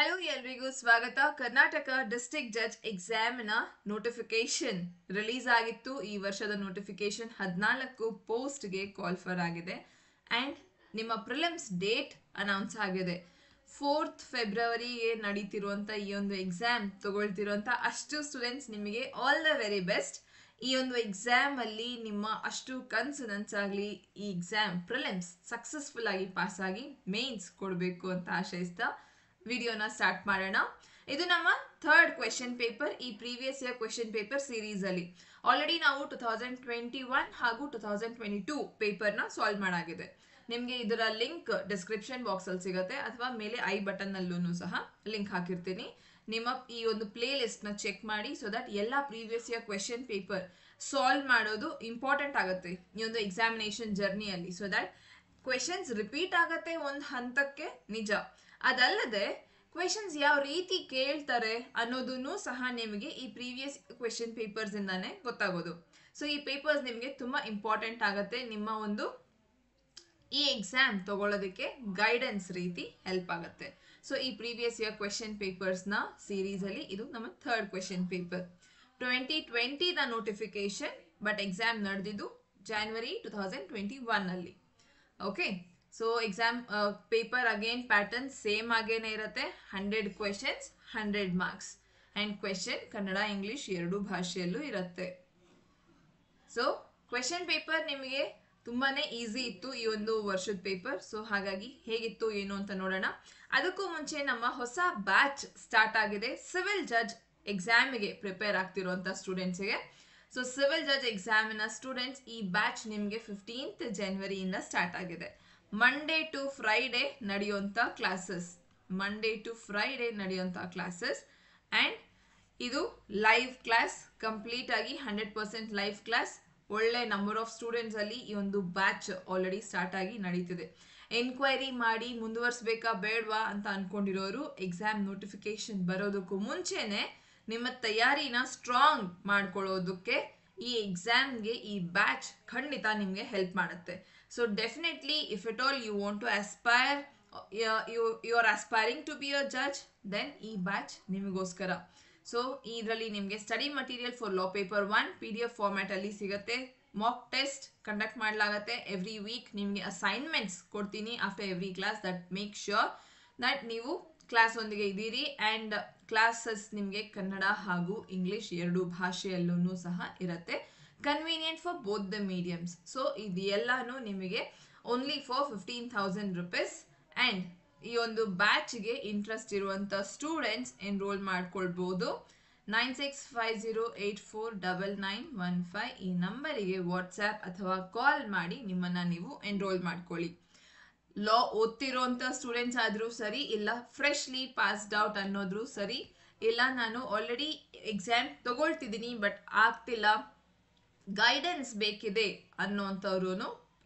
Hello ಎಲ್ರಿಗೂ ಸ್ವಾಗತ Karnataka district judge ಎಕ್ಸಾಮಿನ ನೋಟಿಫಿಕೇಶನ್ ರಿಲೀಸ್ ಆಗಿತ್ತು ಈ ವರ್ಷದ ನೋಟಿಫಿಕೇಶನ್ ಹದಿನಾಲ್ಕು ಪೋಸ್ಟ್ಗೆ ಕಾಲ್ಫರ್ ಆಗಿದೆ ಆ್ಯಂಡ್ ನಿಮ್ಮ ಪ್ರಿಲಿಮ್ಸ್ ಡೇಟ್ ಅನೌನ್ಸ್ ಆಗಿದೆ ಫೋರ್ತ್ ಫೆಬ್ರವರಿಗೆ ನಡೀತಿರುವಂಥ ಈ ಒಂದು ಎಕ್ಸಾಮ್ ತಗೊಳ್ತಿರುವಂಥ ಅಷ್ಟು ಸ್ಟೂಡೆಂಟ್ಸ್ ನಿಮಗೆ ಆಲ್ ದ ವೆರಿ ಬೆಸ್ಟ್ ಈ ಒಂದು ಎಕ್ಸಾಮ್ ಅಲ್ಲಿ ನಿಮ್ಮ ಅಷ್ಟು ಕನ್ಸು ನನ್ಸಾಗಲಿ ಈ ಎಕ್ಸಾಮ್ ಪ್ರಿಲಿಮ್ಸ್ ಸಕ್ಸಸ್ಫುಲ್ ಆಗಿ ಪಾಸ್ ಆಗಿ ಮೇನ್ಸ್ ಕೊಡಬೇಕು ಅಂತ ಆಶಯಿಸ್ತಾ ವಿಡಿಯೋನ ಸ್ಟಾರ್ಟ್ ಮಾಡೋಣ ಇದು ನಮ್ಮ ಥರ್ಡ್ ಕ್ವೆಶನ್ ಪೇಪರ್ ಈ previous year question paper series ಅಲ್ಲಿ ಆಲ್ರೆಡಿ ನಾವು ಟೂ ತೌಸಂಡ್ ಟ್ವೆಂಟಿ ಒನ್ ಹಾಗೂ ಟೂ ತೌಸಂಡ್ ಟ್ವೆಂಟಿ ಟೂ ಪೇಪರ್ನ ಸಾಲ್ವ್ ಮಾಡಾಗಿದೆ ನಿಮಗೆ ಇದರ ಲಿಂಕ್ ಡಿಸ್ಕ್ರಿಪ್ಷನ್ ಅಲ್ಲಿ ಸಿಗುತ್ತೆ ಅಥವಾ ಮೇಲೆ ಐ ಬಟನ್ ಅಲ್ಲೂ ಸಹ ಲಿಂಕ್ ಹಾಕಿರ್ತೀನಿ ನಿಮ್ಮ ಈ ಒಂದು ಪ್ಲೇ ನ ಚೆಕ್ ಮಾಡಿ ಸೊ ದಟ್ ಎಲ್ಲ previous year question paper solve ಮಾಡೋದು ಇಂಪಾರ್ಟೆಂಟ್ ಆಗುತ್ತೆ ಈ ಒಂದು ಎಕ್ಸಾಮಿನೇಷನ್ ಜರ್ನಿಯಲ್ಲಿ ಸೊ ದಟ್ ಕ್ವೆಶನ್ಸ್ ರಿಪೀಟ್ ಆಗತ್ತೆ ಒಂದು ಹಂತಕ್ಕೆ ನಿಜ ಅದಲ್ಲದೆ ಕ್ವೆಶನ್ಸ್ ಯಾವ ರೀತಿ ಕೇಳ್ತಾರೆ ಅನ್ನೋದನ್ನು ಸಹ ನಿಮಗೆ ಈ ಪ್ರೀವಿಯಸ್ ಕ್ವೆಶನ್ ಪೇಪರ್ಸ್ ಇಂದಾನೆ ಗೊತ್ತಾಗೋದು ಸೊ ಈ ಪೇಪರ್ಸ್ ನಿಮಗೆ ತುಂಬಾ ಇಂಪಾರ್ಟೆಂಟ್ ಆಗುತ್ತೆ ನಿಮ್ಮ ಒಂದು ಈ ಎಕ್ಸಾಮ್ ತಗೊಳ್ಳೋದಕ್ಕೆ ಗೈಡೆನ್ಸ್ ರೀತಿ ಹೆಲ್ಪ್ ಆಗುತ್ತೆ ಸೊ ಈ ಪ್ರೀವಿಯಸ್ ಇಯರ್ ಕ್ವೆಶನ್ ಪೇಪರ್ಸ್ನ ಸೀರೀಸಲ್ಲಿ ಇದು ನಮ್ಮ third question paper twenty the notification but exam ನಡೆದಿದ್ದು ಜಾನ್ವರಿ ಟು ಥೌಸಂಡ್ ಟ್ವೆಂಟಿ ಒನ್ನಲ್ಲಿ okay so exam paper again pattern same ಆಗೇನೆ ಇರುತ್ತೆ hundred questions hundred marks and question Kannada English ಎರಡೂ ಭಾಷೆಯಲ್ಲೂ ಇರುತ್ತೆ ಸೊ ಕ್ವೆಶನ್ ಪೇಪರ್ ನಿಮಗೆ ತುಂಬಾ ಈಸಿ ಇತ್ತು ಈ ಒಂದು ವರ್ಷದ ಪೇಪರ್ ಸೊ ಹಾಗಾಗಿ ಹೇಗಿತ್ತು ಏನು ಅಂತ ನೋಡೋಣ ಅದಕ್ಕೂ ಮುಂಚೆ ನಮ್ಮ ಹೊಸ ಬ್ಯಾಚ್ ಸ್ಟಾರ್ಟ್ ಆಗಿದೆ ಸಿವಿಲ್ ಜಡ್ಜ್ ಎಕ್ಸಾಮಿಗೆ ಪ್ರಿಪೇರ್ ಆಗ್ತಿರುವಂಥ ಸ್ಟೂಡೆಂಟ್ಸಿಗೆ ಸೊ ಸಿವಿಲ್ ಜಡ್ಜ್ ಎಕ್ಸಾಮಿನ ಸ್ಟೂಡೆಂಟ್ಸ್ ಈ ಬ್ಯಾಚ್ ನಿಮಗೆ ಫಿಫ್ಟೀನ್ತ್ ಜನ್ವರಿಯಿಂದ ಸ್ಟಾರ್ಟ್ ಆಗಿದೆ ಮಂಡೇ ಟು ಫ್ರೈಡೆ ನಡೆಯುವಂತ ಕ್ಲಾಸಸ್ ಮಂಡೇ ಟು ಫ್ರೈಡೆ ನಡೆಯುವಂತ ಕ್ಲಾಸಸ್ ಅಂಡ್ ಇದು ಲೈವ್ ಕ್ಲಾಸ್ ಕಂಪ್ಲೀಟ್ ಆಗಿ ಹಂಡ್ರೆಡ್ ಪರ್ಸೆಂಟ್ ಲೈವ್ ಕ್ಲಾಸ್ ಒಳ್ಳೆ ನಂಬರ್ ಆಫ್ ಸ್ಟೂಡೆಂಟ್ಸ್ ಅಲ್ಲಿ ಈ ಒಂದು ಬ್ಯಾಚ್ ಆಲ್ರೆಡಿ ಸ್ಟಾರ್ಟ್ ಆಗಿ ನಡೀತಿದೆ ಎನ್ಕ್ವೈರಿ ಮಾಡಿ ಮುಂದುವರಿಸಬೇಕಾ ಬೇಡವಾ ಅಂತ ಅನ್ಕೊಂಡಿರೋರು ಎಕ್ಸಾಮ್ ನೋಟಿಫಿಕೇಶನ್ ಬರೋದಕ್ಕೂ ಮುಂಚೆನೆ ನಿಮ್ಮ ತಯಾರಿನ ಸ್ಟ್ರಾಂಗ್ ಮಾಡ್ಕೊಳ್ಳೋದಕ್ಕೆ ಈ ಎಕ್ಸಾಮ್ಗೆ ಈ ಬ್ಯಾಚ್ ಖಂಡಿತ ನಿಮಗೆ ಹೆಲ್ಪ್ ಮಾಡುತ್ತೆ So definitely if at all you want to aspire, you, you are aspiring to be a judge, then ಈ ಬ್ಯಾಚ್ ನಿಮಗೋಸ್ಕರ ಸೊ ಇದರಲ್ಲಿ ನಿಮಗೆ study material for law paper one P D F ಫಾರ್ಮ್ಯಾಟಲ್ಲಿ ಸಿಗುತ್ತೆ mock test conduct ಮಾಡಲಾಗುತ್ತೆ every week ನಿಮಗೆ assignments ಕೊಡ್ತೀನಿ after every class that make sure that ನೀವು ಕ್ಲಾಸ್ ಒಂದಿಗೆ ಇದ್ದೀರಿ ಆ್ಯಂಡ್ ಕ್ಲಾಸಸ್ ನಿಮಗೆ ಕನ್ನಡ ಹಾಗೂ ಇಂಗ್ಲೀಷ್ ಎರಡು ಭಾಷೆಯಲ್ಲೂ ಸಹ ಇರುತ್ತೆ convenient for both the mediums so ಇದು ಎಲ್ಲಾನು ನಿಮಗೆ only for fifteen thousand rupees and ಈ ಒಂದು ಬ್ಯಾಚ್ಗೆ ಇಂಟ್ರೆಸ್ಟ್ ಇರುವಂಥ ಸ್ಟೂಡೆಂಟ್ಸ್ ಎನ್ರೋಲ್ ಮಾಡ್ಕೊಳ್ಬೋದು nine six five zero eight four double nine one five ಈ ನಂಬರಿಗೆ ವಾಟ್ಸ್ಆ್ಯಪ್ ಅಥವಾ ಕಾಲ್ ಮಾಡಿ ನಿಮ್ಮನ್ನು ನೀವು ಎನ್ರೋಲ್ ಮಾಡ್ಕೊಳ್ಳಿ ಲಾ ಓದ್ತಿರೋಂಥ ಸ್ಟೂಡೆಂಟ್ಸ್ ಆದರೂ ಸರಿ ಇಲ್ಲ ಫ್ರೆಶ್ಲಿ ಪಾಸ್ಡ್ ಔಟ್ ಅನ್ನೋದ್ರೂ ಸರಿ ಇಲ್ಲ ನಾನು ಆಲ್ರೆಡಿ ಎಕ್ಸಾಮ್ ತಗೊಳ್ತಿದ್ದೀನಿ ಬಟ್ ಆಗ್ತಿಲ್ಲ ಗೈಡೆನ್ಸ್ ಬೇಕಿದೆ ಅನ್ನೋಂಥವ್ರು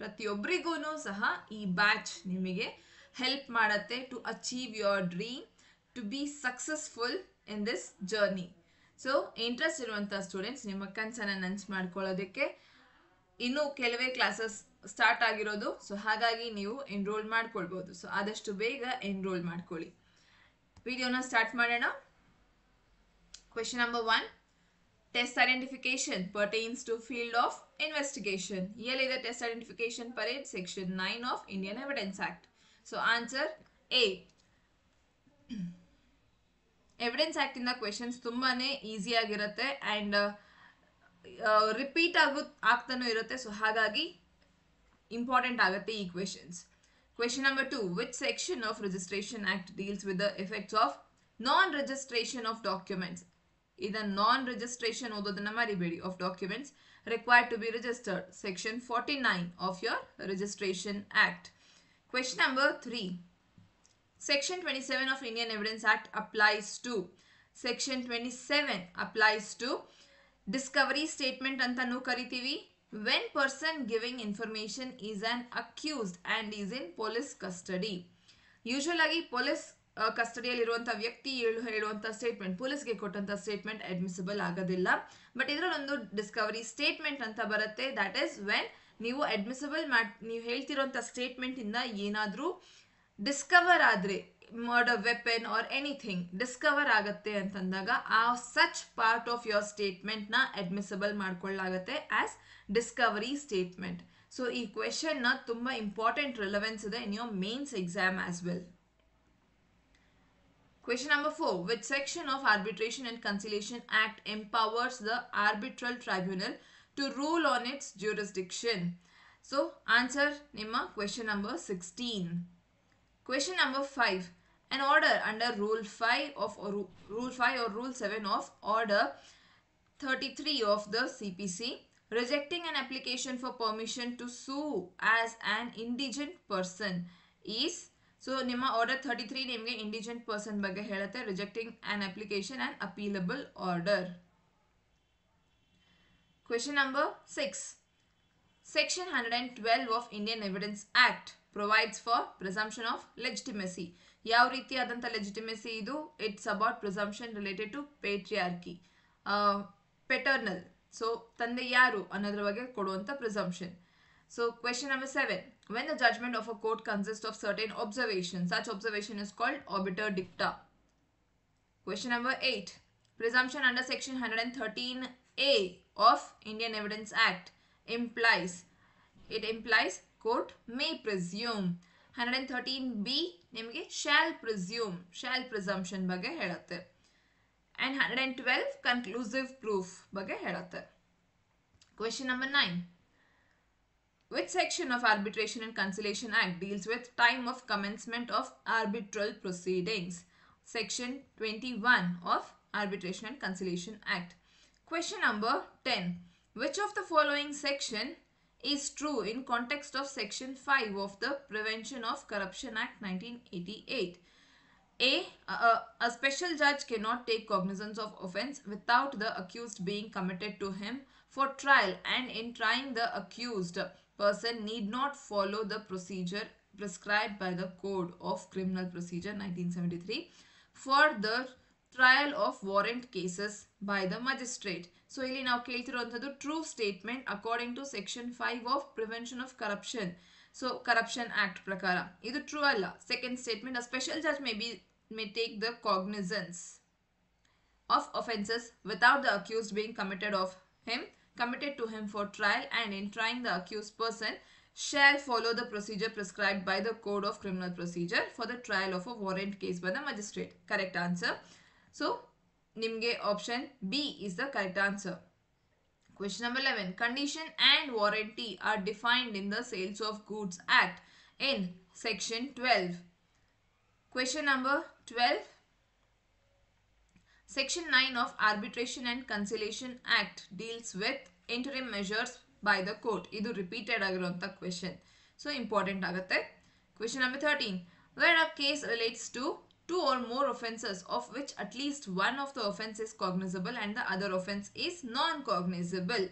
ಪ್ರತಿಯೊಬ್ಬರಿಗೂ ಸಹ ಈ ಬ್ಯಾಚ್ ನಿಮಗೆ ಹೆಲ್ಪ್ ಮಾಡತ್ತೆ to achieve your dream to be successful in this journey so interest ಇರುವಂಥ ಸ್ಟೂಡೆಂಟ್ಸ್ ನಿಮ್ಮ ಕನಸನ್ನು ನಂಚ್ ಮಾಡ್ಕೊಳ್ಳೋದಕ್ಕೆ ಇನ್ನೂ ಕೆಲವೇ ಕ್ಲಾಸಸ್ ಸ್ಟಾರ್ಟ್ ಆಗಿರೋದು ಸೊ ಹಾಗಾಗಿ ನೀವು ಎನ್ರೋಲ್ ಮಾಡ್ಕೊಳ್ಬೋದು ಸೊ ಆದಷ್ಟು ಬೇಗ ಎನ್ರೋಲ್ ಮಾಡ್ಕೊಳ್ಳಿ ವಿಡಿಯೋನ ಸ್ಟಾರ್ಟ್ ಮಾಡೋಣ question number one test identification pertains to field of investigation here is the test identification parade section 9 of indian evidence act so answer a evidence act in the questions tumbane easy agirutte and uh, uh, repeat agut aagtanu irutte so hagagi important agutte equations question number 2 which section of registration act deals with the effects of non registration of documents ಇದ non-registration ಓದೋದನ್ನ ಮರಿಬೇಡಿ of of documents required to be registered, Section 49 of your Registration Act. Question number three. Section 27 of Indian Evidence Act applies to. Section 27 applies to discovery statement antanu karitivi when person giving information is an accused and is in police custody. Usually police ಕಸ್ಟಡಿಯಲ್ಲಿರುವಂಥ ವ್ಯಕ್ತಿ ಹೇಳುವಂತ statement ಪೊಲೀಸ್ಗೆ ಕೊಟ್ಟಂತ statement admissible ಆಗೋದಿಲ್ಲ but ಒಂದು discovery statement ಅಂತ ಬರುತ್ತೆ that is when ನೀವು ಅಡ್ಮಿಸಬಲ್ ಮಾಡ್ ನೀವು ಸ್ಟೇಟ್ಮೆಂಟ್ ಇಂದ ಏನಾದರೂ ಡಿಸ್ಕವರ್ ಆದರೆ murder weapon or anything discover ಆಗುತ್ತೆ ಅಂತಂದಾಗ ಆ ಸಚ್ ಪಾರ್ಟ್ ಆಫ್ ಯೋರ್ ಸ್ಟೇಟ್ಮೆಂಟ್ನ ಅಡ್ಮಿಸಬಲ್ ಮಾಡ್ಕೊಳ್ಳಾಗತ್ತೆ ಆಸ್ ಡಿಸ್ಕವರಿ ಸ್ಟೇಟ್ಮೆಂಟ್ ಸೊ ಈ ಕ್ವೆಶನ್ನ ತುಂಬ ಇಂಪಾರ್ಟೆಂಟ್ ರಿಲೆವೆನ್ಸ್ ಇದೆ in your mains exam as well Question number 4. Which section of Arbitration and Conciliation Act empowers the arbitral tribunal to rule on its jurisdiction? So, answer Nima question number 16. Question number 5. An order under Rule 5 of or, Rule 5 or Rule 7 of Order 33 of the CPC rejecting an application for permission to sue as an indigent person is so ನಿಮ್ಮ order thirty three ನಿಮಗೆ indigent person ಬಗ್ಗೆ ಹೇಳುತ್ತೆ rejecting an application and appealable order question number six section hundred and twelve of Indian evidence act provides for presumption of legitimacy ಯಾವ ರೀತಿಯಾದಂಥ legitimacy ಇದು it's about presumption related to patriarchy paternal so ತಂದೆ ಯಾರು ಅನ್ನೋದ್ರ ಬಗ್ಗೆ ಕೊಡುವಂಥ presumption so question number seven When the judgment of a court consists of certain observations, such observation is called obiter dicta. Question number 8. Presumption under section 113A of Indian Evidence Act implies, it implies court may presume. 113b ನಿಮಗೆ shall presume shall presumption ಬಗ್ಗೆ ಹೇಳುತ್ತೆ and hundred and twelve conclusive proof ಬಗ್ಗೆ ಹೇಳುತ್ತೆ Question number nine. Which section of Arbitration and Conciliation Act deals with time of commencement of arbitral proceedings? Section 21 of Arbitration and Conciliation Act. Question number 10. Which of the following section is true in context of Section 5 of the Prevention of Corruption Act 1988? A. A, a special judge cannot take cognizance of offence without the accused being committed to him for trial and in trying the accused person need not follow the procedure prescribed by the code of criminal procedure 1973 for the trial of warrant cases by the magistrate so ili now kelthiruvantadu true statement according to section 5 of prevention of corruption so corruption act prakara idu true alla second statement a special judge may be may take the cognizance of offenses without the accused being committed of him committed to him for trial and in trying the accused person shall follow the procedure prescribed by the Code of Criminal Procedure for the trial of a warrant case by the magistrate. Correct answer. So, Nimge option B is the correct answer. Question number 11. Condition and warranty are defined in the Sales of Goods Act in Section 12. Question number 12. Section 9 of Arbitration and Conciliation Act deals with interim measures by the court. ಇದು repeated ಆಗಿರುವಂಥ question. So important ಆಗುತ್ತೆ. Question number 13. Where a case relates to two or more offences of which at least one of the offence is cognizable and the other offence is non-cognizable.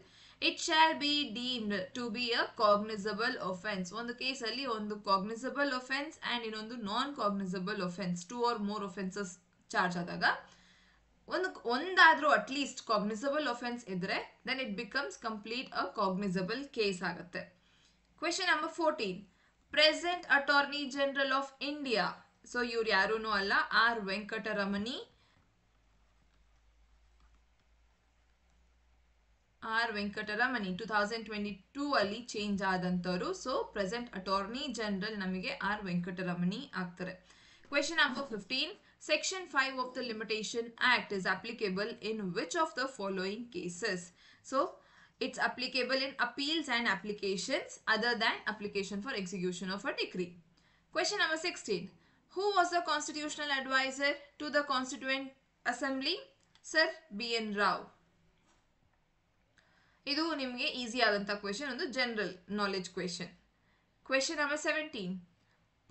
It shall be deemed to be a cognizable offence. case only on the cognizable offence and the non non-cognizable offence. Two or more offences charge ಆದಾಗ ಒಂದು ಒಂದಾದರೂ at least cognizable offence ಇದ್ರೆ then it becomes complete a cognizable case ಆಗುತ್ತೆ question number fourteen present attorney general of India so ಇವ್ರು ಯಾರೂ ಅಲ್ಲ R Venkataramani R Venkataramani two thousand twenty two ಅಲ್ಲಿ change ಆದಂಥವರು ಸೊ ಪ್ರೆಸೆಂಟ್ ಅಟಾರ್ನಿ ಜನರಲ್ ನಮಗೆ ಆರ್ ವೆಂಕಟರಮಣಿ ಆಗ್ತಾರೆ question number fifteen Section 5 of the Limitation Act is applicable in which of the following cases? So, it's applicable in appeals and applications other than application for execution of a decree. Question number 16. Who was the constitutional advisor to the Constituent Assembly? Sir B. N. Rao. ಇದು ನಿಮಗೆ easy question, question ಒಂದು general knowledge question Question number seventeen.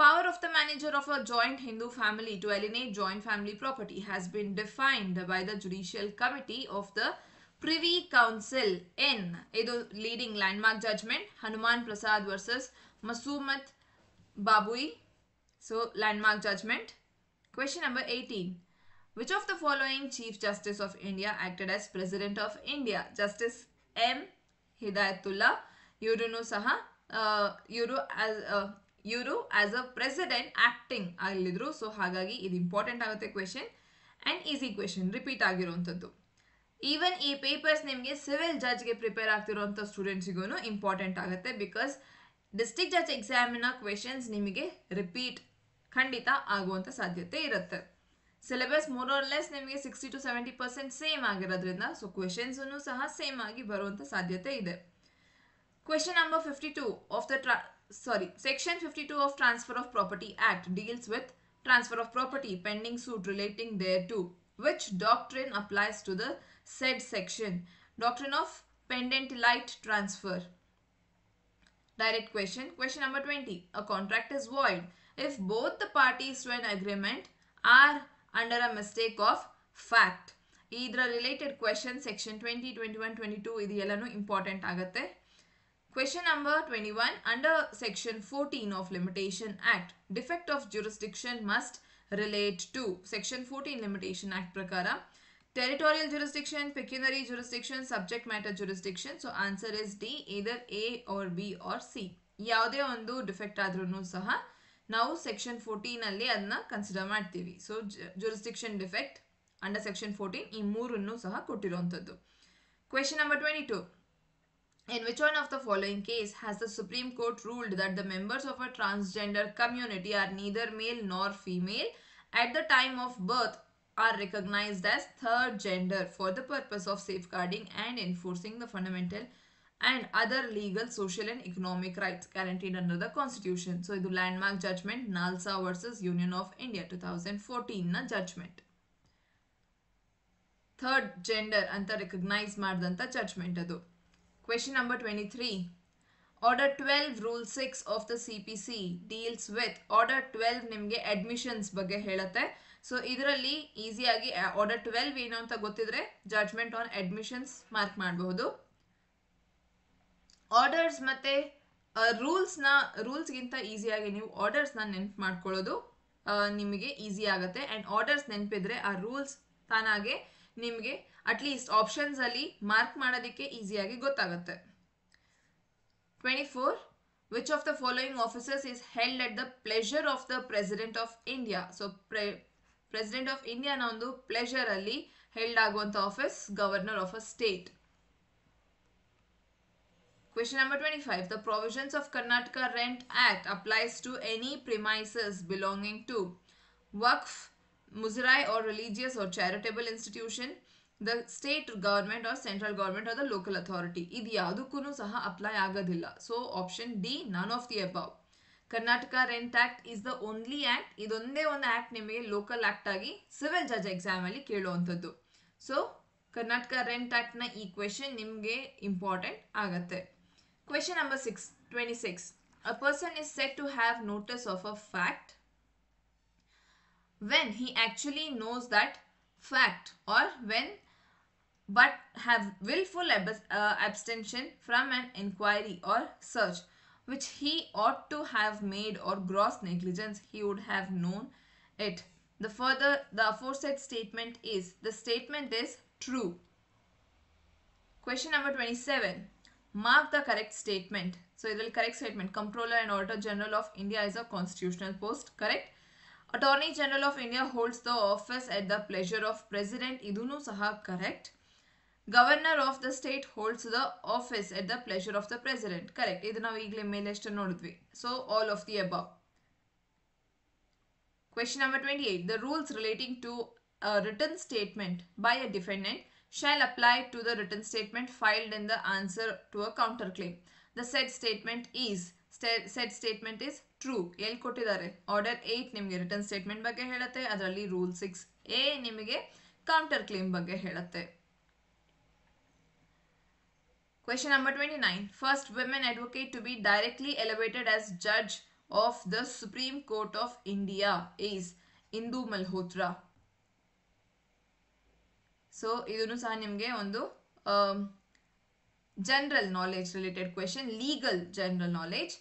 Power of the manager of a joint Hindu family to alienate joint family property has been defined by the Judicial Committee of the Privy Council in the leading landmark judgment Hanuman Prasad versus Masumat Babui. So, landmark judgment. Question number 18. Which of the following Chief Justice of India acted as President of India? Justice M. Hidayatullah, Yuru Saha, uh, Yuru as, uh, uh ಇವರು as a president acting ಅಲ್ಲಿದ್ರು so ಹಾಗಾಗಿ ಇದು important ಆಗುತ್ತೆ question and easy question repeat ಆಗಿರುವಂಥದ್ದು even ಈ papers ನಿಮಗೆ civil ಜಡ್ಜ್ಗೆ prepare ಆಗ್ತಿರೋಂಥ ಸ್ಟೂಡೆಂಟ್ಸಿಗೂ ಇಂಪಾರ್ಟೆಂಟ್ ಆಗುತ್ತೆ ಬಿಕಾಸ್ ಡಿಸ್ಟಿಕ್ ಜಡ್ಜ್ ಎಕ್ಸಾಮಿನ ಕ್ವೆಶನ್ಸ್ ನಿಮಗೆ ರಿಪೀಟ್ ಖಂಡಿತ ಆಗುವಂಥ ಸಾಧ್ಯತೆ ಇರುತ್ತೆ ಸಿಲೆಬಸ್ ಮೋರ್ ಆರ್ ಲೆಸ್ ನಿಮಗೆ sixty to seventy percent same ಆಗಿರೋದ್ರಿಂದ ಸೊ ಕ್ವೆಶನ್ಸನ್ನು ಸಹ ಸೇಮ್ ಆಗಿ ಬರುವಂಥ ಸಾಧ್ಯತೆ ಇದೆ question number fifty two of the ಟ್ರಾ sorry, section 52 of Transfer of Property Act deals with transfer of property pending suit relating thereto. Which doctrine applies to the said section? Doctrine of pendant light transfer. Direct question. Question number 20. A contract is void if both the parties to an agreement are under a mistake of fact. Either related question. Section twenty twenty one twenty important ಇದು Question number 21. Under section 14 of Limitation Act, defect of jurisdiction must relate to section 14 Limitation Act prakara. Territorial jurisdiction, pecuniary jurisdiction, subject matter jurisdiction. So answer is D, either A or B or C. ಯಾವುದೇ ಒಂದು defect ಆದ್ರೂ ಸಹ ನಾವು section ಫೋರ್ಟೀನಲ್ಲಿ ಅದನ್ನ consider ಮಾಡ್ತೀವಿ so So jurisdiction defect under section 14 ಮೂರನ್ನು saha kutti question Question number 22. In which one of the following case has the Supreme Court ruled that the members of a transgender community are neither male nor female at the time of birth are recognized as third gender for the purpose of safeguarding and enforcing the fundamental and other legal, social and economic rights guaranteed under the constitution. So, the landmark judgment NALSA versus Union of India 2014 na judgment. gender, gender ಅಂತ recognized ಮಾಡಿದಂಥ judgment adu. Question number 23. Order 12 Rule 6 of the CPC deals with order 12 ನಿಮಗೆ admissions ಬಗ್ಗೆ ಹೇಳುತ್ತೆ so ಇದರಲ್ಲಿ ಈಸಿಯಾಗಿ order twelve ಏನು ಅಂತ ಗೊತ್ತಿದ್ರೆ ಜಡ್ಜ್ಮೆಂಟ್ ಆನ್ ಅಡ್ಮಿಷನ್ಸ್ ಮಾರ್ಕ್ ಮಾಡಬಹುದು ಆರ್ಡರ್ಸ್ ಮತ್ತೆ ರೂಲ್ಸ್ನ ರೂಲ್ಸ್ಗಿಂತ ಈಸಿಯಾಗಿ ನೀವು ಆರ್ಡರ್ಸ್ನ ನೆನ್ಪು ಮಾಡ್ಕೊಳ್ಳೋದು ನಿಮಗೆ ಈಸಿ ಆಗುತ್ತೆ ಆ್ಯಂಡ್ ಆರ್ಡರ್ಸ್ ನೆನಪಿದ್ರೆ ಆ ರೂಲ್ಸ್ ತಾನಾಗೆ ನಿಮಗೆ ಅಟ್ಲೀಸ್ಟ್ आपशन मार्क ईजी आगे गोत twenty four which of the following officers is held at the pleasure of the president of India so प्रे प्रेसिडेंट आफ् इंडिया ಒಂದು ಪ್ಲೆಷರಲ್ಲಿ ಹೆಲ್ಡ್ ಆಗುವಂಥ office governor of a state Question number twenty-five. The provisions of Karnataka Rent Act applies to any premises belonging to Wakf, muzrai or religious or charitable institution, the state government or central government or the local authority ಇದು ಯಾವುದಕ್ಕೂ ಸಹ apply ಆಗೋದಿಲ್ಲ so option D none of the above Karnataka rent act is the only act ಇದೊಂದೇ ಒಂದು act ನಿಮಗೆ local act ಆಗಿ civil ಜಜ್ exam ಅಲ್ಲಿ ಕೇಳುವಂಥದ್ದು ಸೊ ಕರ್ನಾಟಕ ರೆಂಟ್ ಆಕ್ಟ್ ನ ಈ ಕ್ವೆಶನ್ ನಿಮಗೆ ಇಂಪಾರ್ಟೆಂಟ್ ಆಗತ್ತೆ question number six twenty six a person is said to have notice of a fact when he actually knows that fact or when but have willful ab uh, abstention from an inquiry or search which he ought to have made or gross negligence he would have known it the further the aforesaid statement is the statement is true question number 27 mark the correct statement so it will correct statement comptroller and auditor general of india is a constitutional post correct attorney general of india holds the office at the pleasure of president idunu saha correct governor of the state holds the office at the pleasure of the president correct ಇದು ನಾವು ಈಗಲೇ ಮೇಲೆ ನೋಡಿದ್ವಿ so all of the above question number twenty eight the rules relating to written statement by a defendant shall apply to the written statement filed in the answer to a counter claim the set statement is set statement is true ಎಲ್ಲಿ ಕೊಟ್ಟಿದ್ದಾರೆ order eight ನಿಮಗೆ written statement ಬಗ್ಗೆ ಹೇಳುತ್ತೆ ಅದರಲ್ಲಿ rule six A ನಿಮಗೆ counter claim ಬಗ್ಗೆ ಹೇಳುತ್ತೆ Question number 29. First women advocate to be directly elevated as judge of the Supreme Court of India is Indu Malhotra. So, this is um, general knowledge related question, legal general knowledge.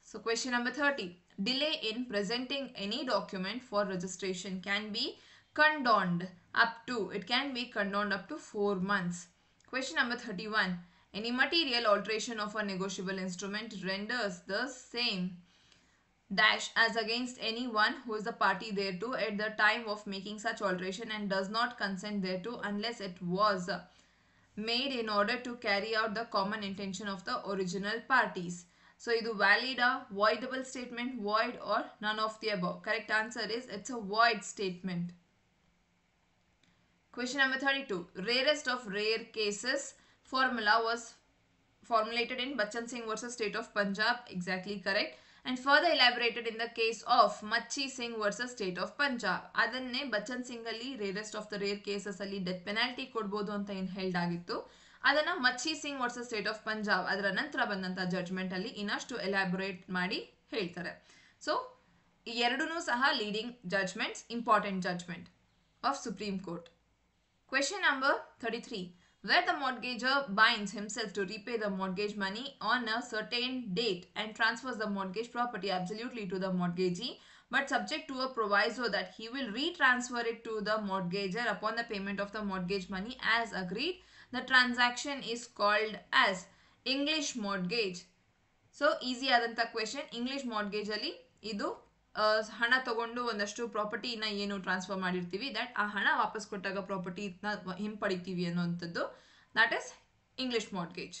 So, question number 30. Delay in presenting any document for registration can be condoned up to, it can be condoned up to 4 months. Question number 31. Any material alteration of a negotiable instrument renders the same dash as against any one who is a party thereto at the time of making such alteration and does not consent thereto unless it was made in order to carry out the common intention of the original parties. So either valid a voidable statement, void or none of the above. Correct answer is it's a void statement. Question number 32, rarest of rare cases formula was formulated in Bachchan Singh versus State of Punjab. Exactly correct. And further elaborated in the case of Machi Singh versus State of Punjab. Aadhan ne Bachchan Singh ali rarest of the rare cases ali death penalty ko dbodhoan tha in held agi tu. Aadhan Machi Singh versus State of Punjab adhra nantra bandanta judgment ali inash to elaborate maadi hel thara. So, yeredu saha leading judgments, important judgment of Supreme Court. Question number 33. Where the mortgager binds himself to repay the mortgage money on a certain date and transfers the mortgage property absolutely to the mortgagee but subject to a proviso that he will retransfer it to the mortgager upon the payment of the mortgage money as agreed. The transaction is called as mortgage. So easy adanta question. English mortgage ಮಾರ್ಗೇಜಲ್ಲಿ idu. ಹಣ ತಗೊಂಡು ಒಂದಷ್ಟು ಪ್ರಾಪರ್ಟಿನ ಏನು transfer ಮಾಡಿರ್ತೀವಿ that ಆ ಹಣ ವಾಪಸ್ ಕೊಟ್ಟಾಗ ಪ್ರಾಪರ್ಟಿನ ಹಿಂಪಡಿತೀವಿ ಅನ್ನುವಂಥದ್ದು that is English mortgage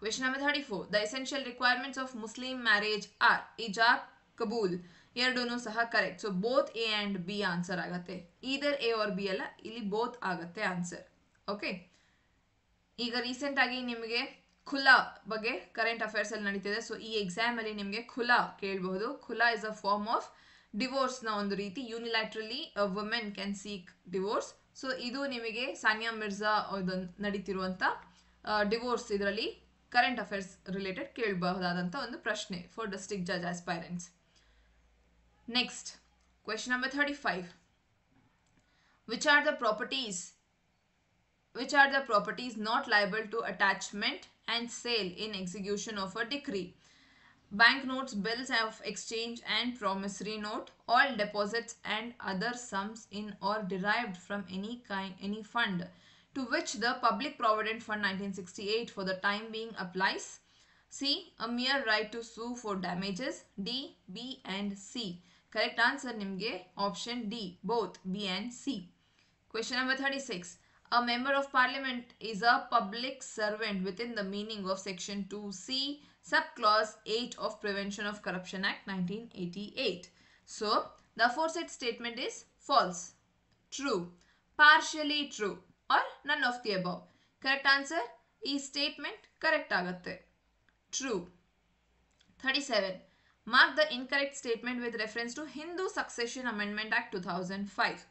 question number thirty four the essential requirements of Muslim marriage are ಇಜಾಬ್ ಕಬೂಲ್ ಎರಡೂ ಸಹ correct so both A and B answer ಆಗುತ್ತೆ ಈದರ್ ಎ ಆರ್ ಬಿ ಅಲ್ಲ ಇಲ್ಲಿ ಬೋತ್ ಆಗುತ್ತೆ ಆನ್ಸರ್ ಓಕೆ ಈಗ ರೀಸೆಂಟ್ ಆಗಿ ನಿಮಗೆ ಖುಲಾ ಬಗ್ಗೆ ಕರೆಂಟ್ ಅಫೇರ್ಸ್ ಅಲ್ಲಿ ನಡೀತಿದೆ ಸೊ ಈ ಎಕ್ಸಾಮ್ ಅಲ್ಲಿ ನಿಮಗೆ ಖುಲಾ ಕೇಳಬಹುದು ಖುಲಾ ಇಸ್ ಅ ಫಾರ್ಮ್ ಆಫ್ ಡಿವೋರ್ಸ್ನ ಒಂದು ರೀತಿ unilaterally women can seek divorce so ಇದು ನಿಮಗೆ ಸಾನಿಯಾ ಮಿರ್ಜಾ ನಡೀತಿರುವಂಥ ಡಿವೋರ್ಸ್ ಇದರಲ್ಲಿ ಕರೆಂಟ್ ಅಫೇರ್ಸ್ ರಿಲೇಟೆಡ್ ಕೇಳಬಹುದಾದಂಥ ಒಂದು ಪ್ರಶ್ನೆ ಫಾರ್ ಡಿಸ್ಟ್ರಿಕ್ಟ್ ಜಜ್ aspirants next question number thirty five which are the properties which are the properties not liable to attachment and sale in execution of a decree. Banknotes, bills of exchange and promissory note, all deposits and other sums in or derived from any kind, any fund to which the Public Provident Fund 1968 for the time being applies. C. A mere right to sue for damages. D. B and C. Correct answer nimge option D. Both B and C. Question number 36. A member of parliament is a public servant within the meaning of section 2C subclause 8 of Prevention of Corruption Act 1988. So, the aforesaid statement is false, true, partially true or none of the above. Correct answer is statement correct. ಆಗುತ್ತೆ True. 37. Mark the incorrect statement with reference to Hindu Succession Amendment Act 2005.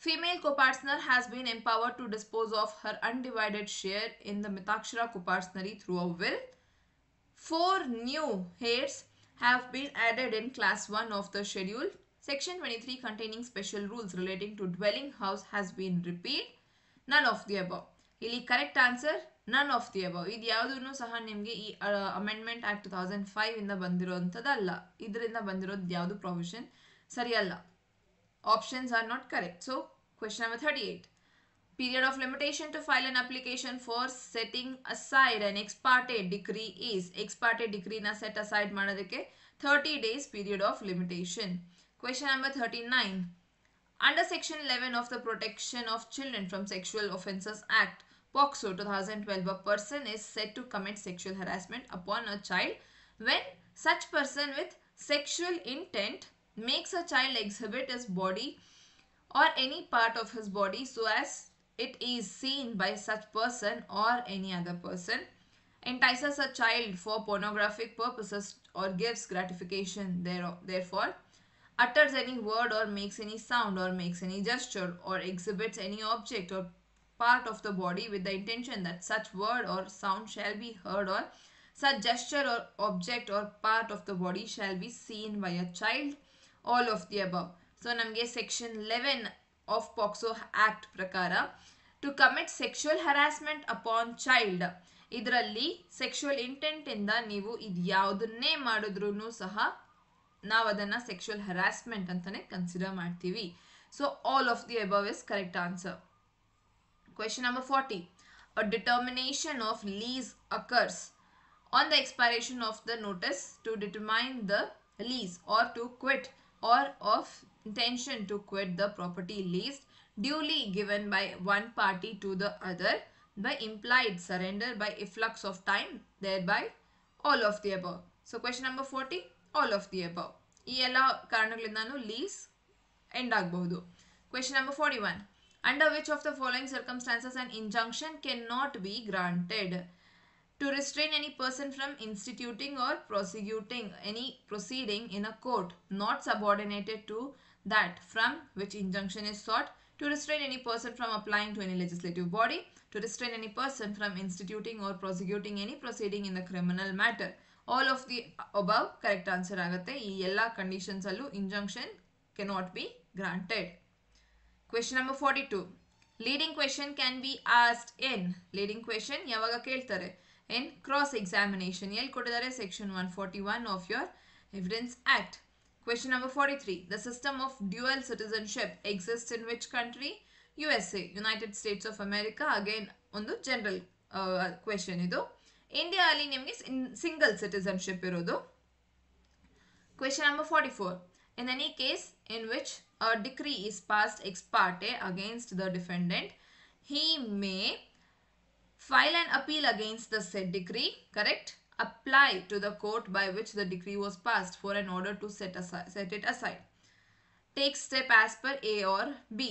Female co has been empowered to dispose of her undivided share in the Mitakshara co through a will. Four new heirs have been added in class 1 of the schedule. Section 23 containing special rules relating to dwelling house has been repealed. none of the above. ಇಲ್ಲಿ correct answer none of the above. ಇದು ಯಾವುದೂ ಸಹ ನಿಮಗೆ ಈ amendment act 2005 thousand bandiro ಇಂದ ಬಂದಿರೋಂಥದ್ದಲ್ಲ ಇದರಿಂದ ಬಂದಿರೋದು provision provision ಸರಿಯಲ್ಲ options are not correct. So question number 38. Period of limitation to file an application for setting aside an ex parte decree is ex parte decree na set aside ಮಾಡೋದಕ್ಕೆ 30 days period of limitation. Question number 39. Under section 11 of the Protection of Children from Sexual Offences Act, POXO 2012, a person is said to commit sexual harassment upon a child when such person with sexual intent makes a child exhibit his body or any part of his body so as it is seen by such person or any other person, entices a child for pornographic purposes or gives gratification therefore, utters any word or makes any sound or makes any gesture or exhibits any object or part of the body with the intention that such word or sound shall be heard or such gesture or object or part of the body shall be seen by a child all of the above so ನಮಗೆ section eleven of POCSO act ಪ್ರಕಾರ to commit sexual harassment upon child ಇದರಲ್ಲಿ sexual intent ಇಂದ ನೀವು ಇದು ಯಾವುದನ್ನೇ ಮಾಡಿದ್ರು ಸಹ ನಾವು ಅದನ್ನ ಸೆಕ್ಷುವಲ್ ಹರಾಸ್ಮೆಂಟ್ ಅಂತಾನೆ ಕನ್ಸಿಡರ್ ಮಾಡ್ತೀವಿ so all of the above is correct answer question number forty a determination of lease occurs on the expiration of the notice to determine the lease or to quit or of intention to quit the property leased duly given by one party to the other by implied surrender by efflux of time thereby all of the above. So question number 40 all of the above. ಈ ಎಲ್ಲ ಕಾರಣಗಳಿಂದಾನು lease end ಆಗಬಹುದು question number forty one under which of the following circumstances and injunction can not be granted to restrain any person from instituting or prosecuting any proceeding in a court not subordinated to that from which injunction is sought, to restrain any person from applying to any legislative body, to restrain any person from instituting or prosecuting any proceeding in the criminal matter. All of the above correct answer agate yella conditions conditions ಅಲ್ಲೂ injunction cannot be granted question number forty two leading question can be asked in leading question in cross examination ಎಲ್ಲಿ ಕೊಟ್ಟಿದ್ದಾರೆ section one forty one of your evidence act question number forty three the system of dual citizenship exist in which country U S A United States of America again ಒಂದು general question uh, ಇದು India ಅಲ್ಲಿ ನಿಮಗೆ single citizenship ಇರೋದು question number forty four in any case in which decree is passed ex parte against the defendant he may File an appeal against the said decree, correct? Apply to the court by which the decree was passed for an order to set, aside, set it aside. Take step as per A or B.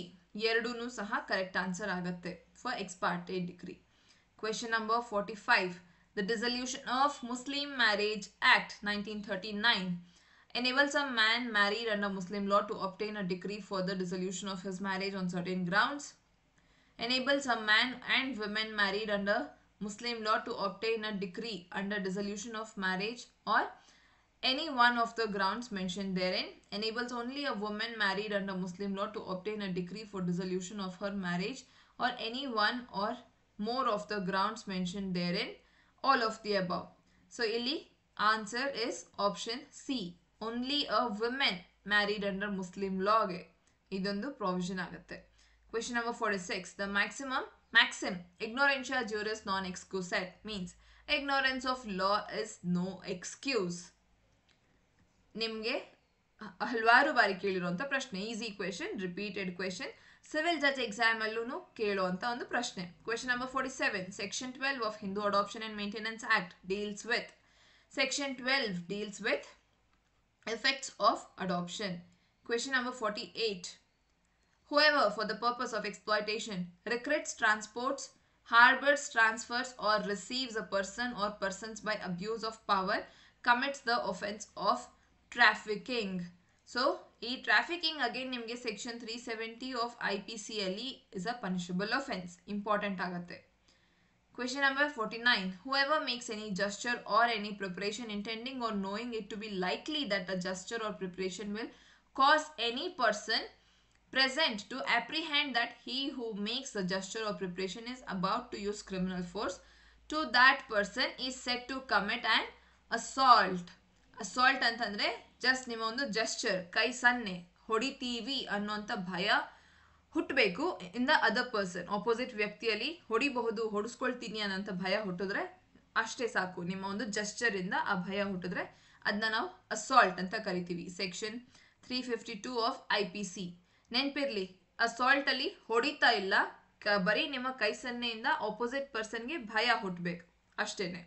ಎರಡೂ ಸಹ correct answer ಆಗುತ್ತೆ for ex parte decree question number forty five the dissolution of Muslim marriage act nineteen thirty enables a man married under Muslim law to obtain a decree for the dissolution of his marriage on certain grounds enables a man and women married under Muslim law to obtain a decree under dissolution of marriage or any one of the grounds mentioned therein enables only a woman married under Muslim law to obtain a decree for dissolution of her marriage or any one or more of the grounds mentioned therein, all of the above. So, Illy, answer is option C. Only a woman married under Muslim law. ಇದೊಂದು provision. ಆಗುತ್ತೆ question number 46 the maximum maxim ignorance या juris non excusat means ignorance of law is no excuse ನಿಮಗೆ ಹಳವಾರು ಬಾರಿ ಕೇಳಿರುವಂತ ಪ್ರಶ್ನೆ easy question repeated question civil judge exam ಅಲ್ಲೂ ನೋ ಕೇಳೋಂತ ಒಂದು ಪ್ರಶ್ನೆ question number 47 section 12 of Hindu adoption and maintenance act deals with section 12 deals with effects of adoption question number 48 However, for the purpose of exploitation recruits transports harbors transfers or receives a person or persons by abuse of power commits the offense of trafficking so e trafficking again nimge section 370 of ipcle is a punishable offense important agate question number 49 whoever makes any gesture or any preparation intending or knowing it to be likely that a gesture or preparation will cause any person present to apprehend that he who makes the gesture of preparation is about to use criminal force to that person is said to commit an assault assault ಅಂತಂದ್ರೆ just ನಿಮ್ಮ ಒಂದು ಜಸ್ಚರ್ ಕೈ ಸನ್ನೆ ಹೊಡಿತೀವಿ ಅನ್ನೋಂಥ ಭಯ ಹುಟ್ಟಬೇಕು in the other person opposite ವ್ಯಕ್ತಿಯಲ್ಲಿ ಹೊಡಿಬಹುದು ಹೊಡಿಸ್ಕೊಳ್ತೀನಿ ಅನ್ನೋಂಥ ಭಯ ಹುಟ್ಟಿದ್ರೆ ಅಷ್ಟೇ ಸಾಕು ನಿಮ್ಮ ಒಂದು ಜಸ್ಚರಿಂದ ಆ ಭಯ ಹುಟ್ಟಿದ್ರೆ ಅದನ್ನ ನಾವು ಅಸಾಲ್ಟ್ ಅಂತ ಕರಿತೀವಿ section three fifty two of I P C ನೆನ್ಪಿರ್ಲಿ ಅಲ್ಲಿ ಹೊಡಿತಾ ಇಲ್ಲ ಬರೀ ನಿಮ್ಮ ಕೈ ಸನ್ನೆಯಿಂದ ಆಪೋಸಿಟ್ ಪರ್ಸನ್ಗೆ ಭಯ ಹುಟ್ಟಬೇಕು ಅಷ್ಟೇನೆ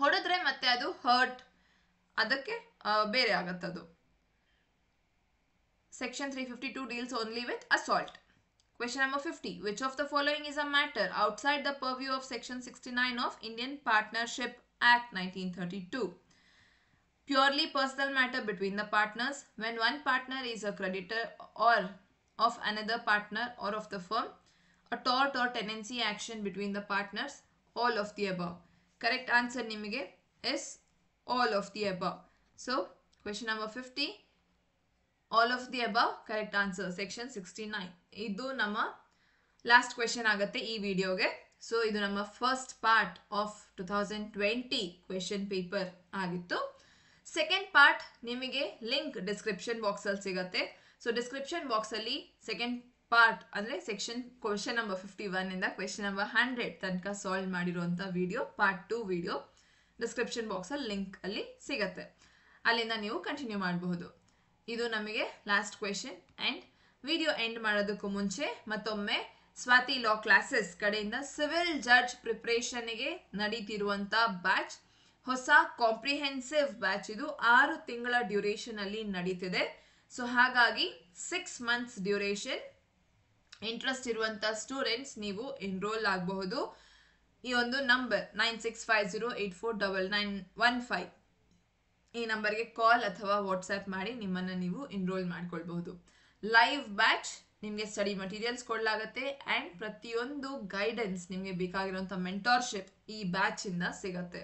ಹೊಡೆದ್ರೆ ಮತ್ತೆ ಅದು ಹರ್ಟ್ ಅದಕ್ಕೆ ಬೇರೆ ಆಗತ್ತದು section three fifty two deals only with assault question number fifty which of the following is a matter outside the purview of section sixty nine of Indian partnership act nineteen thirty two purely personal matter between the partners when one partner is a creditor or of another partner or of the firm, a tort or tenancy action between the partners, all of the above. Correct answer nimige is all of the above. So, question number 50, all of the above, correct answer, section 69. Idu nama last question agutte ee video ge. So, idu nama first part of 2020 question paper agittu. Second part ನಿಮಗೆ link description ಬಾಕ್ಸಲ್ಲಿ ಸಿಗುತ್ತೆ so description ಬಾಕ್ಸಲ್ಲಿ second part ಅಂದರೆ section question number fifty ಒನ್ನಿಂದ question number hundred ತನಕ solve ಮಾಡಿರುವಂಥ video part two video description ಬಾಕ್ಸಲ್ಲಿ link ಅಲ್ಲಿ ಸಿಗತ್ತೆ ಅಲ್ಲಿಂದ ನೀವು ಕಂಟಿನ್ಯೂ ಮಾಡಬಹುದು ಇದು ನಮಗೆ last question and video end ಮಾಡೋದಕ್ಕೂ ಮುಂಚೆ ಮತ್ತೊಮ್ಮೆ ಸ್ವಾತಿ ಲಾ ಕ್ಲಾಸಸ್ ಕಡೆಯಿಂದ ಸಿವಿಲ್ ಜಡ್ಜ್ ಪ್ರಿಪ್ರೇಷನ್ಗೆ ನಡೀತಿರುವಂಥ ಬ್ಯಾಚ್ ಹೊಸ ಕಾಂಪ್ರಿಹೆನ್ಸಿವ್ ಬ್ಯಾಚ್ ಇದು ಆರು ತಿಂಗಳ ಡ್ಯೂರೇಷನ್ ಅಲ್ಲಿ ನಡೀತಿದೆ ಸೊ ಹಾಗಾಗಿ ಸಿಕ್ಸ್ ಮಂತ್ಸ್ ಡ್ಯೂರೇಷನ್ ಇಂಟ್ರೆಸ್ಟ್ ಇರುವಂಥ ಸ್ಟೂಡೆಂಟ್ಸ್ ನೀವು ಎನ್ರೋಲ್ ಆಗಬಹುದು ಈ ಒಂದು number nine six five zero eight four double nine one five ಈ ನಂಬರ್ಗೆ ಕಾಲ್ ಅಥವಾ ವಾಟ್ಸ್ಆ್ಯಪ್ ಮಾಡಿ ನಿಮ್ಮನ್ನು ನೀವು ಎನ್ರೋಲ್ ಮಾಡ್ಕೊಳ್ಬಹುದು ಲೈವ್ ಬ್ಯಾಚ್ ನಿಮಗೆ ಸ್ಟಡಿ ಮಟೀರಿಯಲ್ಸ್ ಕೊಡಲಾಗುತ್ತೆ ಆ್ಯಂಡ್ ಪ್ರತಿಯೊಂದು ಗೈಡೆನ್ಸ್ ನಿಮಗೆ ಬೇಕಾಗಿರುವಂಥ ಮೆಂಟೋರ್ಶಿಪ್ ಈ ಬ್ಯಾಚಿಂದ ಸಿಗತ್ತೆ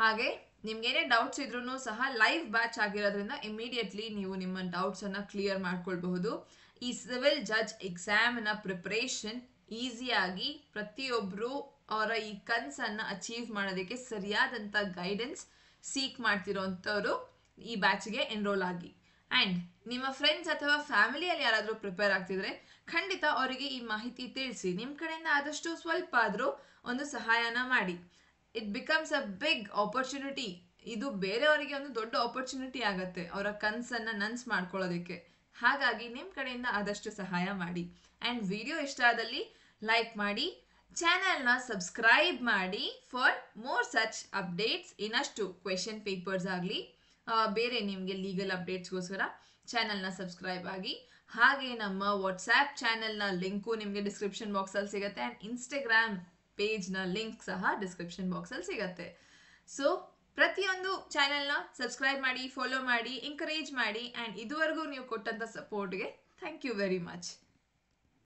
ಹಾಗೆ ನಿಮ್ಗೇನೇ ಡೌಟ್ಸ್ ಇದ್ರೂ ಸಹ ಲೈವ್ ಬ್ಯಾಚ್ ಆಗಿರೋದ್ರಿಂದ ಇಮಿಡಿಯೇಟ್ಲಿ ನೀವು ನಿಮ್ಮ ಡೌಟ್ಸ್ ಅನ್ನ ಕ್ಲಿಯರ್ ಮಾಡ್ಕೊಳ್ಬಹುದು ಈ ಸಿವಿಲ್ ಜಡ್ಜ್ ಎಕ್ಸಾಮಿನ ಪ್ರಿಪ್ರೇಷನ್ ಈಸಿಯಾಗಿ ಪ್ರತಿಯೊಬ್ಬರು ಅವರ ಈ ಕನ್ಸನ್ನು ಅಚೀವ್ ಮಾಡೋದಕ್ಕೆ ಸರಿಯಾದಂಥ ಗೈಡೆನ್ಸ್ ಸೀಕ್ ಮಾಡ್ತಿರೋಂಥವ್ರು ಈ ಬ್ಯಾಚ್ಗೆ ಎನ್ರೋಲ್ ಆಗಿ ಆ್ಯಂಡ್ ನಿಮ್ಮ ಫ್ರೆಂಡ್ಸ್ ಅಥವಾ ಫ್ಯಾಮಿಲಿಯಲ್ಲಿ ಯಾರಾದರೂ ಪ್ರಿಪೇರ್ ಆಗ್ತಿದ್ರೆ ಖಂಡಿತ ಅವರಿಗೆ ಈ ಮಾಹಿತಿ ತಿಳಿಸಿ ನಿಮ್ಮ ಕಡೆಯಿಂದ ಆದಷ್ಟು ಸ್ವಲ್ಪ ಆದರೂ ಒಂದು ಸಹಾಯನ ಮಾಡಿ it becomes a big opportunity ಇದು ಬೇರೆಯವರಿಗೆ ಒಂದು ದೊಡ್ಡ ಆಪರ್ಚುನಿಟಿ ಆಗತ್ತೆ ಅವರ ಕನಸನ್ನ ನನ್ಸ್ ಮಾಡ್ಕೊಳ್ಳೋದಕ್ಕೆ ಹಾಗಾಗಿ ನಿಮ್ಮ ಕಡೆಯಿಂದ ಆದಷ್ಟು ಸಹಾಯ ಮಾಡಿ ಆ್ಯಂಡ್ ವಿಡಿಯೋ ಇಷ್ಟ ಆದಲ್ಲಿ ಲೈಕ್ ಮಾಡಿ ಚಾನೆಲ್ನ ಸಬ್ಸ್ಕ್ರೈಬ್ ಮಾಡಿ ಫಾರ್ ಮೋರ್ ಸಚ್ ಅಪ್ಡೇಟ್ಸ್ ಇನ್ನಷ್ಟು ಕ್ವೆಶನ್ ಪೇಪರ್ಸ್ ಆಗಲಿ ಬೇರೆ ನಿಮಗೆ ಲೀಗಲ್ ಅಪ್ಡೇಟ್ಸ್ಗೋಸ್ಕರ ಚಾನೆಲ್ನ ಸಬ್ಸ್ಕ್ರೈಬ್ ಆಗಿ ಹಾಗೆ ನಮ್ಮ ವಾಟ್ಸ್ಆ್ಯಪ್ ಚಾನೆಲ್ನ ಲಿಂಕು ನಿಮಗೆ ಡಿಸ್ಕ್ರಿಪ್ಷನ್ ಬಾಕ್ಸಲ್ಲಿ ಸಿಗುತ್ತೆ ಆ್ಯಂಡ್ ಇನ್ಸ್ಟಾಗ್ರಾಮ್ ಪೇಜ್ನ ಲಿಂಕ್ ಸಹ ಡಿಸ್ಕ್ರಿಪ್ಷನ್ ಬಾಕ್ಸಲ್ಲಿ ಸಿಗತ್ತೆ ಸೊ ಪ್ರತಿಯೊಂದು ಚಾನೆಲ್ನ ಸಬ್ಸ್ಕ್ರೈಬ್ ಮಾಡಿ ಫಾಲೋ ಮಾಡಿ ಎಂಕರೇಜ್ ಮಾಡಿ ಆ್ಯಂಡ್ ಇದುವರೆಗೂ ನೀವು ಕೊಟ್ಟಂಥ ಸಪೋರ್ಟ್ಗೆ ಥ್ಯಾಂಕ್ ಯು ವೆರಿ ಮಚ್